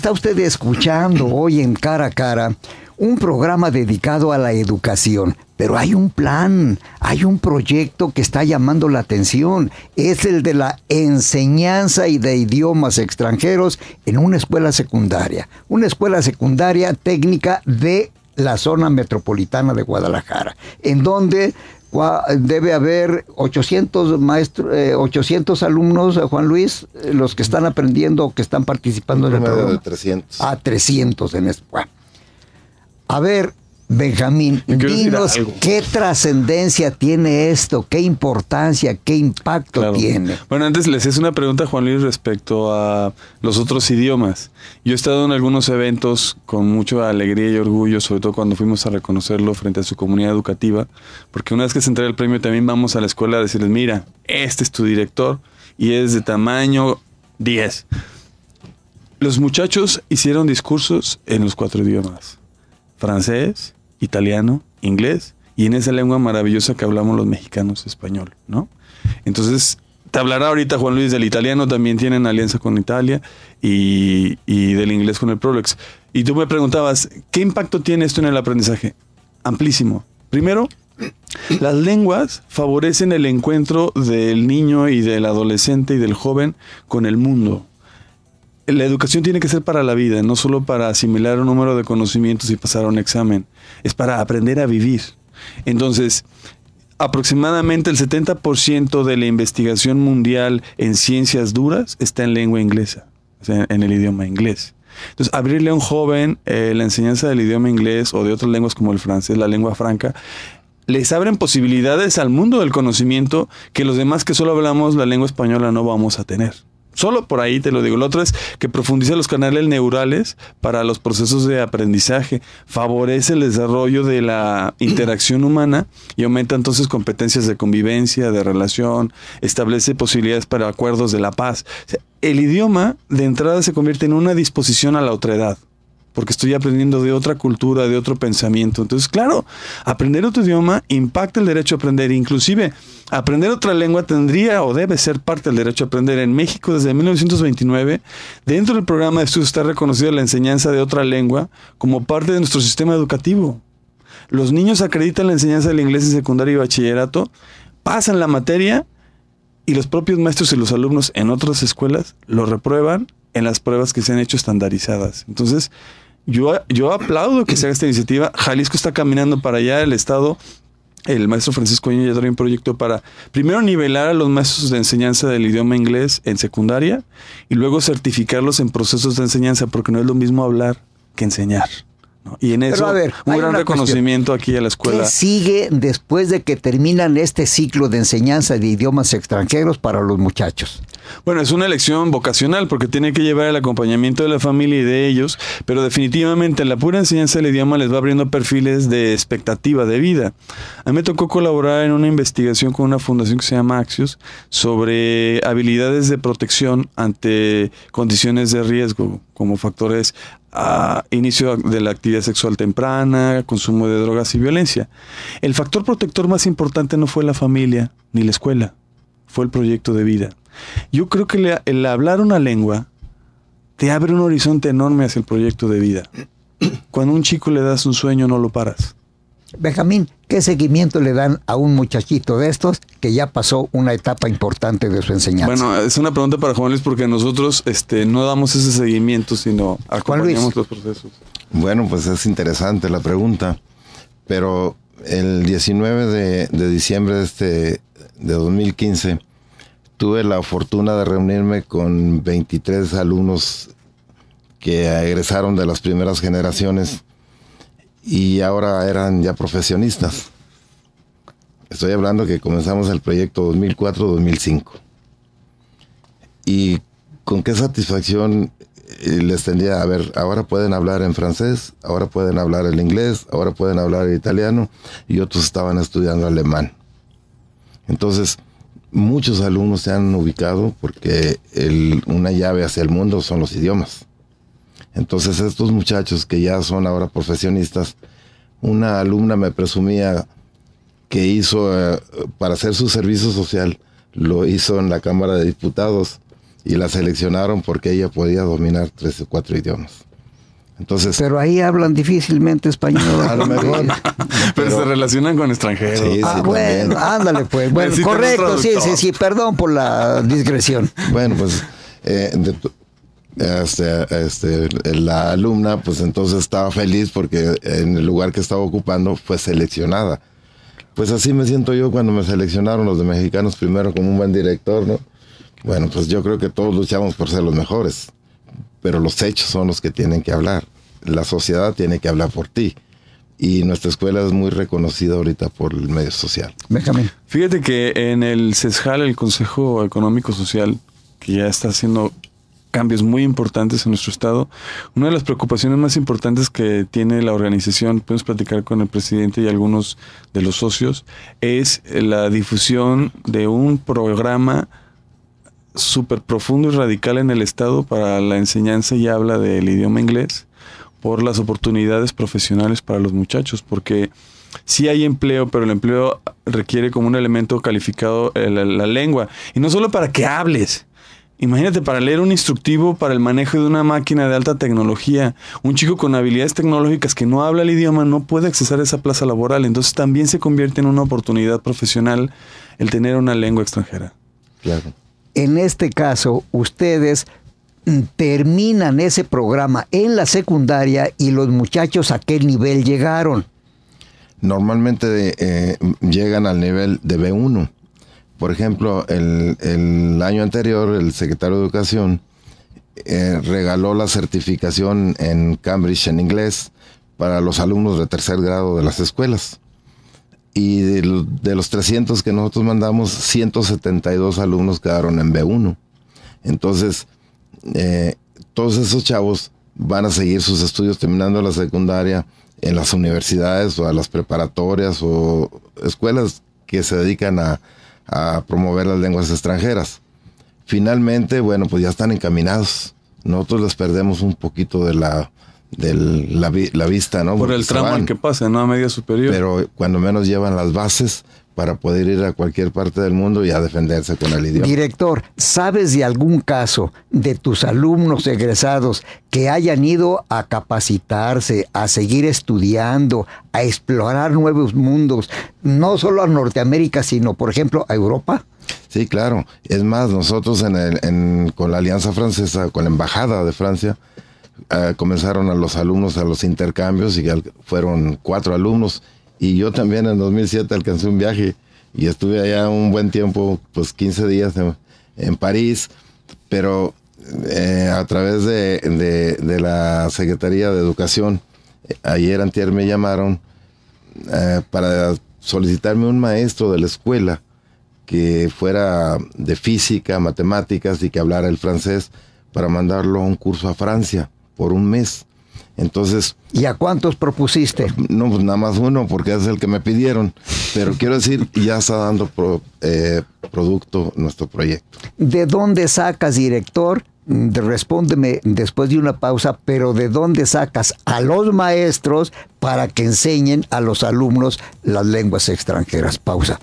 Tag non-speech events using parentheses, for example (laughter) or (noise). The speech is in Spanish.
Está usted escuchando hoy en cara a cara un programa dedicado a la educación, pero hay un plan, hay un proyecto que está llamando la atención, es el de la enseñanza y de idiomas extranjeros en una escuela secundaria, una escuela secundaria técnica de la zona metropolitana de Guadalajara, en donde debe haber 800 maestros, 800 alumnos, eh, Juan Luis, eh, los que están aprendiendo o que están participando en el programa. De 300. A 300 en A ver, Benjamín, dinos qué trascendencia tiene esto, qué importancia, qué impacto tiene. Bueno, antes les hice una pregunta, Juan Luis, respecto a los otros idiomas. Yo he estado en algunos eventos con mucha alegría y orgullo, sobre todo cuando fuimos a reconocerlo frente a su comunidad educativa, porque una vez que se entrega el premio también vamos a la escuela a decirles, mira, este es tu director y es de tamaño 10. Los muchachos hicieron discursos en los cuatro idiomas. Francés, italiano, inglés y en esa lengua maravillosa que hablamos los mexicanos, español, ¿no? Entonces, te hablará ahorita Juan Luis del italiano, también tienen alianza con Italia y, y del inglés con el Prolex. Y tú me preguntabas, ¿qué impacto tiene esto en el aprendizaje? Amplísimo. Primero, las lenguas favorecen el encuentro del niño y del adolescente y del joven con el mundo la educación tiene que ser para la vida, no solo para asimilar un número de conocimientos y pasar un examen, es para aprender a vivir. Entonces, aproximadamente el 70% de la investigación mundial en ciencias duras está en lengua inglesa, o sea, en el idioma inglés. Entonces, abrirle a un joven eh, la enseñanza del idioma inglés o de otras lenguas como el francés, la lengua franca, les abren posibilidades al mundo del conocimiento que los demás que solo hablamos la lengua española no vamos a tener. Solo por ahí te lo digo. Lo otro es que profundiza los canales neurales para los procesos de aprendizaje, favorece el desarrollo de la (clears throat) interacción humana y aumenta entonces competencias de convivencia, de relación, establece posibilidades para acuerdos de la paz. el idioma de entrada se convierte en una disposición a la otredad porque estoy aprendiendo de otra cultura, de otro pensamiento. Entonces, claro, aprender otro idioma impacta el derecho a aprender. Inclusive, aprender otra lengua tendría o debe ser parte del derecho a aprender. En México, desde 1929, dentro del programa de estudios está reconocida la enseñanza de otra lengua como parte de nuestro sistema educativo. Los niños acreditan la enseñanza del inglés en secundaria y bachillerato, pasan la materia y los propios maestros y los alumnos en otras escuelas lo reprueban en las pruebas que se han hecho estandarizadas. Entonces, yo, aplaudo que se haga esta iniciativa. Jalisco está caminando para allá, el Estado el maestro Francisco ya trae un proyecto para primero nivelar a los maestros de enseñanza del idioma inglés en secundaria y luego certificarlos en procesos de enseñanza, porque no es lo mismo hablar que enseñar. Y en eso, un gran reconocimiento aquí a la escuela. ¿Qué sigue después de que terminan este ciclo de enseñanza de idiomas extranjeros para los muchachos? Bueno, es una elección vocacional porque tiene que llevar el acompañamiento de la familia y de ellos, pero definitivamente la pura enseñanza del idioma les va abriendo perfiles de expectativa de vida. A mí me tocó colaborar en una investigación con una fundación que se llama Axios sobre habilidades de protección ante condiciones de riesgo como factores inicio de la actividad sexual temprana, consumo de drogas y violencia. El factor protector más importante no fue la familia ni la escuela, fue el proyecto de vida. Yo creo que el hablar una lengua te abre un horizonte enorme hacia el proyecto de vida. Cuando a un chico le das un sueño no lo paras. Benjamín, ¿Qué seguimiento le dan a un muchachito de estos que ya pasó una etapa importante de su enseñanza? Bueno, es una pregunta para Juan Luis porque nosotros este, no damos ese seguimiento, sino acompañamos los procesos. Bueno, pues es interesante la pregunta, pero el 19 de, diciembre de, este, de 2015 tuve la fortuna de reunirme con 23 alumnos que egresaron de las primeras generaciones y ahora eran ya profesionistas. Estoy hablando que comenzamos el proyecto 2004-2005. Y con qué satisfacción eh, les tendría, a ver, ahora pueden hablar en francés, ahora pueden hablar en inglés, ahora pueden hablar en italiano y otros estaban estudiando alemán. Entonces, muchos alumnos se han ubicado porque una llave hacia el mundo son los idiomas. Entonces estos muchachos que ya son ahora profesionistas, una alumna me presumía que hizo eh, para hacer su servicio social, lo hizo en la Cámara de Diputados y la seleccionaron porque ella podía dominar tres o cuatro idiomas. Entonces, pero ahí hablan difícilmente español. (laughs) A lo mejor. pero, se relacionan con extranjeros. Sí, ah, bueno, ándale pues. Bueno, correcto, sí, sí, sí, perdón por la digresión. Bueno, pues eh, este, este, la alumna, pues entonces estaba feliz porque en el lugar que estaba ocupando fue seleccionada. Pues así me siento yo cuando me seleccionaron los de mexicanos primero como un buen director, ¿no? Bueno, pues yo creo que todos luchamos por ser los mejores, pero los hechos son los que tienen que hablar. La sociedad tiene que hablar por ti y nuestra escuela es muy reconocida ahorita por el medio social. Benjamín. Fíjate que en el CESJAL, el Consejo Económico Social, que ya está haciendo cambios muy importantes en nuestro estado. Una de las preocupaciones más importantes que tiene la organización, podemos platicar con el presidente y algunos de los socios, es la difusión de un programa súper profundo y radical en el estado para la enseñanza y habla del idioma inglés por las oportunidades profesionales para los muchachos, porque sí hay empleo, pero el empleo requiere como un elemento calificado eh, la, la lengua, y no solo para que hables, Imagínate para leer un instructivo para el manejo de una máquina de alta tecnología. Un chico con habilidades tecnológicas que no habla el idioma no puede accesar a esa plaza laboral. Entonces también se convierte en una oportunidad profesional el tener una lengua extranjera. Claro. En este caso, ustedes mm, terminan ese programa en la secundaria y los muchachos a qué nivel llegaron. Normalmente eh, llegan al nivel de B1 por ejemplo, el, año anterior el secretario de Educación eh, regaló la certificación en Cambridge en inglés para los alumnos de tercer grado de las escuelas. Y de, los 300 que nosotros mandamos, 172 alumnos quedaron en B1. Entonces, eh, todos esos chavos van a seguir sus estudios terminando la secundaria en las universidades o a las preparatorias o escuelas que se dedican a, a promover las lenguas extranjeras. Finalmente, bueno, pues ya están encaminados. Nosotros les perdemos un poquito de la, de la, vista, ¿no? Por el tramo que pase, ¿no? A media superior. Pero cuando menos llevan las bases, para poder ir a cualquier parte del mundo y a defenderse con el idioma. Director, ¿sabes de algún caso de tus alumnos egresados que hayan ido a capacitarse, a seguir estudiando, a explorar nuevos mundos, no solo a Norteamérica, sino por ejemplo a Europa? Sí, claro. Es más, nosotros en con la Alianza Francesa, con la Embajada de Francia, eh, comenzaron a los alumnos a los intercambios y fueron cuatro alumnos y yo también en 2007 alcancé un viaje y estuve allá un buen tiempo, pues 15 días en, París, pero eh, a través de, la Secretaría de Educación, eh, ayer antier me llamaron eh, para solicitarme un maestro de la escuela que fuera de física, matemáticas y que hablara el francés para mandarlo a un curso a Francia por un mes. Entonces. ¿Y a cuántos propusiste? No, pues, nada más uno, porque es el que me pidieron. Pero quiero decir, ya está dando eh, producto nuestro proyecto. ¿De dónde sacas, director? Respóndeme después de una pausa, pero ¿de dónde sacas a los maestros para que enseñen a los alumnos las lenguas extranjeras? Pausa.